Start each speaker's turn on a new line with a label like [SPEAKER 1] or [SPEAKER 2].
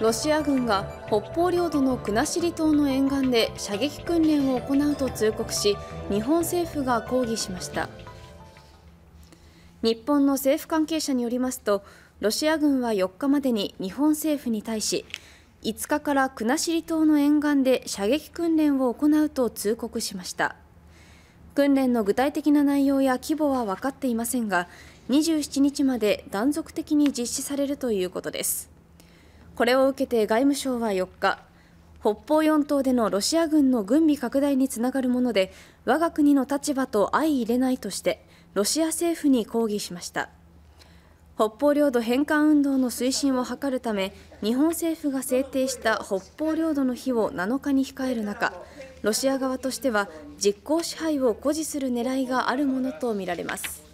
[SPEAKER 1] ロシア軍が北方領土の国後島の沿岸で射撃訓練を行うと通告し日本政府が抗議しました日本の政府関係者によりますとロシア軍は4日までに日本政府に対し5日から国後島の沿岸で射撃訓練を行うと通告しました訓練の具体的な内容や規模は分かっていませんが27日まで断続的に実施されるということですこれを受けて外務省は4日北方四島でのロシア軍の軍備拡大につながるもので我が国の立場と相入れないとしてロシア政府に抗議しました北方領土返還運動の推進を図るため日本政府が制定した北方領土の日を7日に控える中ロシア側としては実効支配を誇示する狙いがあるものとみられます